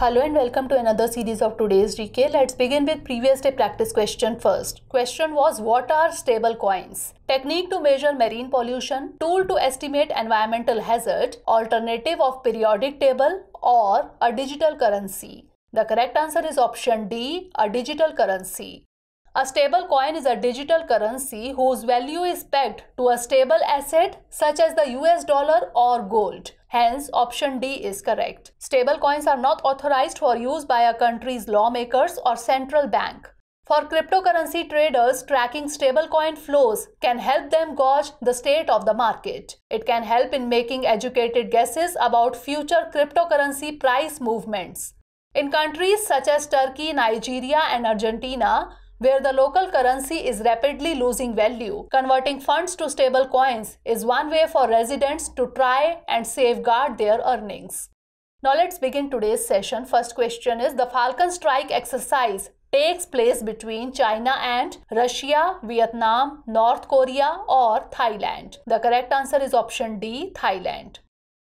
Hello and welcome to another series of today's DK. Let's begin with previous day practice question first. Question was what are stable coins? Technique to measure marine pollution, tool to estimate environmental hazard, alternative of periodic table or a digital currency. The correct answer is option D, a digital currency. A stable coin is a digital currency whose value is pegged to a stable asset such as the US dollar or gold. Hence, option D is correct. Stable coins are not authorized for use by a country's lawmakers or central bank. For cryptocurrency traders, tracking stablecoin flows can help them gauge the state of the market. It can help in making educated guesses about future cryptocurrency price movements. In countries such as Turkey, Nigeria, and Argentina, where the local currency is rapidly losing value. Converting funds to stable coins is one way for residents to try and safeguard their earnings. Now let's begin today's session. First question is the Falcon strike exercise takes place between China and Russia, Vietnam, North Korea or Thailand. The correct answer is option D, Thailand.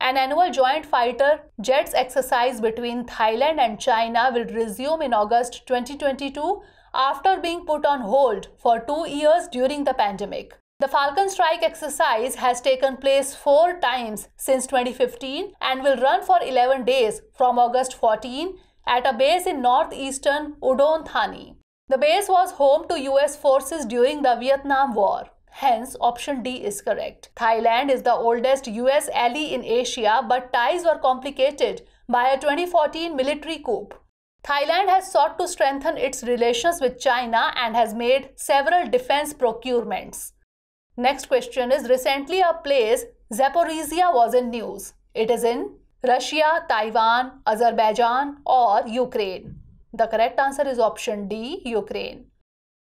An annual joint fighter jets exercise between Thailand and China will resume in August 2022 after being put on hold for two years during the pandemic. The Falcon Strike exercise has taken place four times since 2015 and will run for 11 days from August 14 at a base in northeastern Udon Thani. The base was home to US forces during the Vietnam War. Hence, option D is correct. Thailand is the oldest US ally in Asia, but ties were complicated by a 2014 military coup. Thailand has sought to strengthen its relations with China and has made several defense procurements. Next question is recently a place Zaporizhia was in news. It is in Russia, Taiwan, Azerbaijan or Ukraine. The correct answer is option D, Ukraine.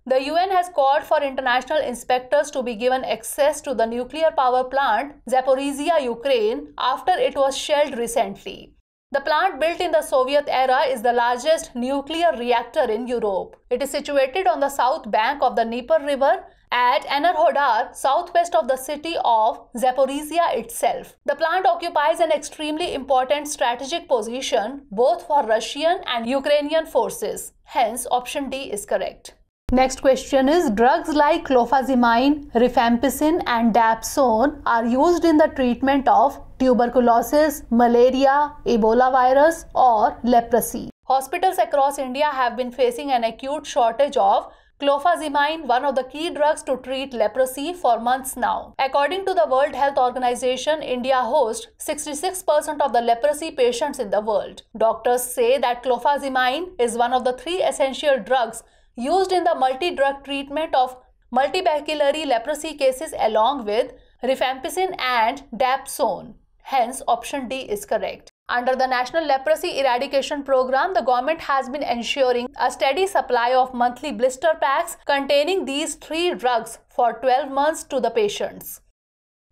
The UN has called for international inspectors to be given access to the nuclear power plant Zaporizhia, Ukraine after it was shelled recently. The plant built in the Soviet era is the largest nuclear reactor in Europe. It is situated on the south bank of the Dnieper River at Enerhodar, southwest of the city of Zaporizhia itself. The plant occupies an extremely important strategic position both for Russian and Ukrainian forces. Hence, option D is correct. Next question is drugs like clofazimine, rifampicin and dapsone are used in the treatment of tuberculosis, malaria, Ebola virus, or leprosy. Hospitals across India have been facing an acute shortage of Clofazimine, one of the key drugs to treat leprosy for months now. According to the World Health Organization, India hosts 66% of the leprosy patients in the world. Doctors say that clofazimine is one of the three essential drugs used in the multi-drug treatment of multibacillary leprosy cases along with rifampicin and dapsone. Hence, option D is correct. Under the National Leprosy Eradication Program, the government has been ensuring a steady supply of monthly blister packs containing these three drugs for 12 months to the patients.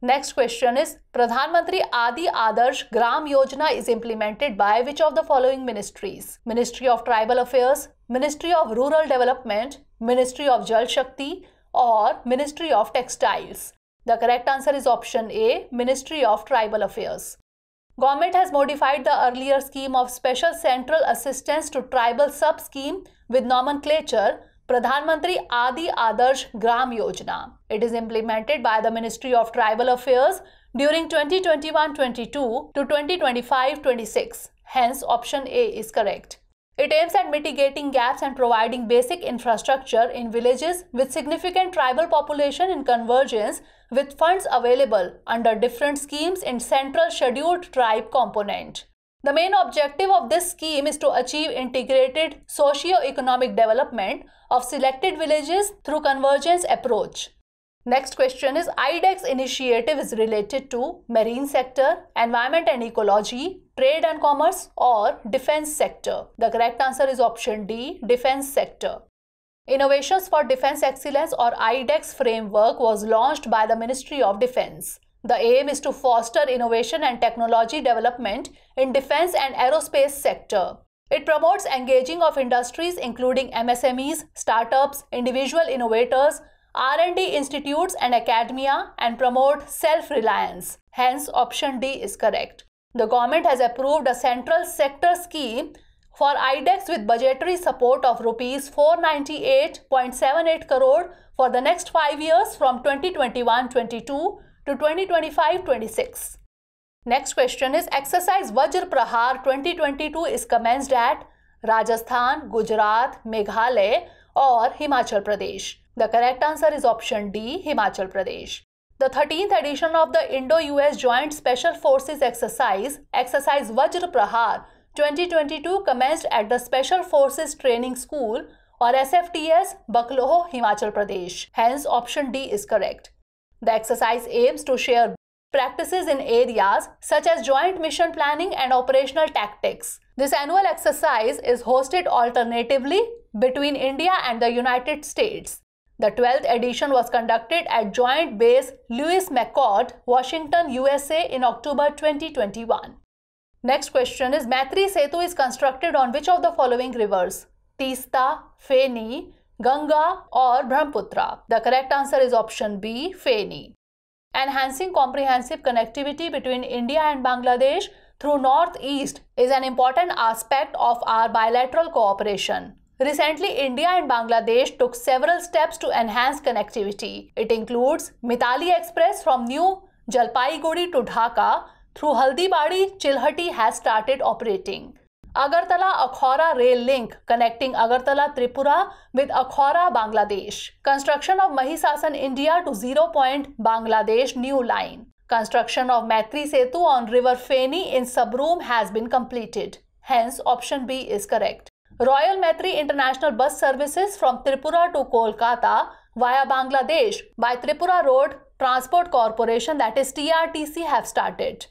Next question is Pradhan Mantri Adi Adarsh Gram Yojana is implemented by which of the following ministries? Ministry of Tribal Affairs, Ministry of Rural Development, Ministry of Jal Shakti, or Ministry of Textiles. The correct answer is option A, Ministry of Tribal Affairs. Government has modified the earlier scheme of Special Central Assistance to Tribal Sub-Scheme with nomenclature Pradhan Mantri Adi Adarsh Gram Yojana. It is implemented by the Ministry of Tribal Affairs during 2021-22 to 2025-26. Hence, option A is correct. It aims at mitigating gaps and providing basic infrastructure in villages with significant tribal population in convergence with funds available under different schemes in Central Scheduled Tribe component. The main objective of this scheme is to achieve integrated socio-economic development of selected villages through convergence approach. Next question is IDEX initiative is related to marine sector, environment and ecology, trade and commerce or defense sector. The correct answer is option D, defense sector. Innovations for Defense Excellence or IDEX framework was launched by the Ministry of Defense. The aim is to foster innovation and technology development in defense and aerospace sector. It promotes engaging of industries including MSMEs, startups, individual innovators, R&D institutes and academia and promote self-reliance. Hence, option D is correct. The government has approved a central sector scheme for IDEX with budgetary support of rupees 498.78 crore for the next 5 years from 2021-22 to 2025-26. Next question is exercise Vajra Prahar 2022 is commenced at Rajasthan, Gujarat, Meghalaya or Himachal Pradesh. The correct answer is option D, Himachal Pradesh. The 13th edition of the Indo-US Joint Special Forces exercise, exercise Vajra Prahar 2022 commenced at the Special Forces Training School or SFTS, Bakloh, Himachal Pradesh. Hence, option D is correct. The exercise aims to share practices in areas such as joint mission planning and operational tactics. This annual exercise is hosted alternatively between India and the United States. The 12th edition was conducted at Joint Base Lewis McCord, Washington, USA in October 2021. Next question is Maitri Setu is constructed on which of the following rivers? Tista, Feni, Ganga or Brahmaputra? The correct answer is option B, Feni. Enhancing comprehensive connectivity between India and Bangladesh through Northeast is an important aspect of our bilateral cooperation. Recently, India and Bangladesh took several steps to enhance connectivity. It includes Mitali Express from New Jalpaiguri to Dhaka through Haldibari Chilahati has started operating Agartala Akhaura rail link connecting Agartala Tripura with Akhaura Bangladesh construction of Mahishasan India to zero point Bangladesh new line construction of Maitri Setu on river Feni in Sabroom has been completed hence option B is correct royal Maitri international bus services from Tripura to Kolkata via Bangladesh by Tripura road transport corporation that is T R T C have started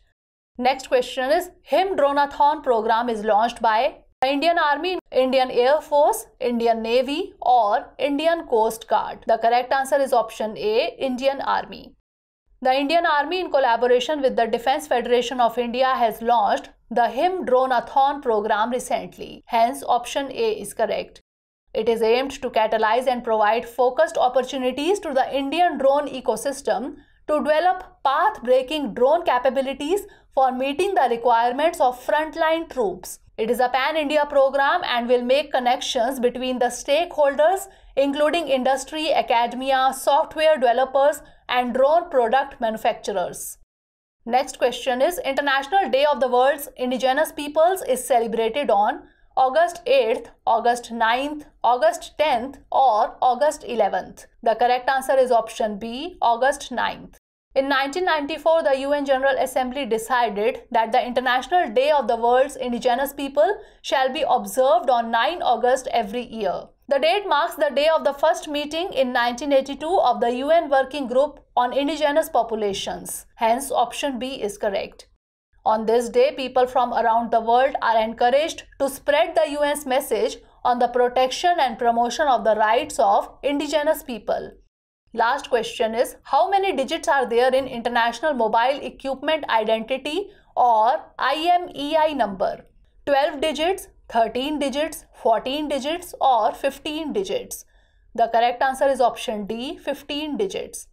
Next question is HIM Dronathon program is launched by Indian Army, Indian Air Force, Indian Navy or Indian Coast Guard. The correct answer is option A, Indian Army. The Indian Army in collaboration with the Defence Federation of India has launched the HIM program recently. Hence, option A is correct. It is aimed to catalyze and provide focused opportunities to the Indian drone ecosystem to develop path breaking drone capabilities for meeting the requirements of frontline troops. It is a pan India program and will make connections between the stakeholders, including industry, academia, software developers, and drone product manufacturers. Next question is International Day of the World's Indigenous Peoples is celebrated on August 8th, August 9th, August 10th, or August 11th. The correct answer is option B, August 9th. In 1994, the UN General Assembly decided that the International Day of the World's Indigenous People shall be observed on 9 August every year. The date marks the day of the first meeting in 1982 of the UN Working Group on Indigenous Populations. Hence, option B is correct. On this day, people from around the world are encouraged to spread the UN's message on the protection and promotion of the rights of indigenous people. Last question is how many digits are there in International Mobile Equipment Identity or IMEI number? 12 digits, 13 digits, 14 digits or 15 digits? The correct answer is option D 15 digits.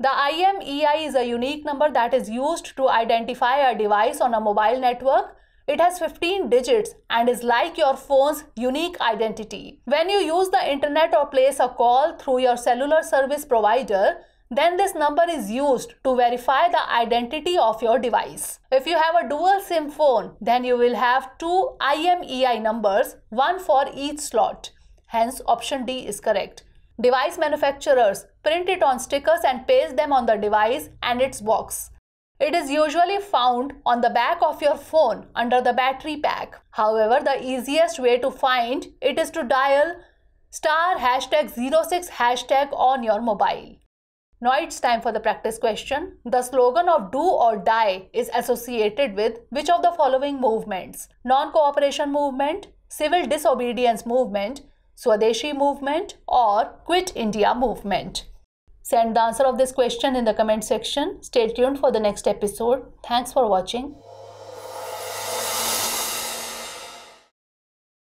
The IMEI is a unique number that is used to identify a device on a mobile network. It has 15 digits and is like your phone's unique identity. When you use the internet or place a call through your cellular service provider, then this number is used to verify the identity of your device. If you have a dual SIM phone, then you will have two IMEI numbers, one for each slot. Hence, option D is correct. Device manufacturers print it on stickers and paste them on the device and its box. It is usually found on the back of your phone under the battery pack. However, the easiest way to find it is to dial star hashtag 06 hashtag on your mobile. Now it's time for the practice question. The slogan of do or die is associated with which of the following movements? Non-cooperation movement, civil disobedience movement, Swadeshi movement or Quit India movement? Send the answer of this question in the comment section. Stay tuned for the next episode. Thanks for watching.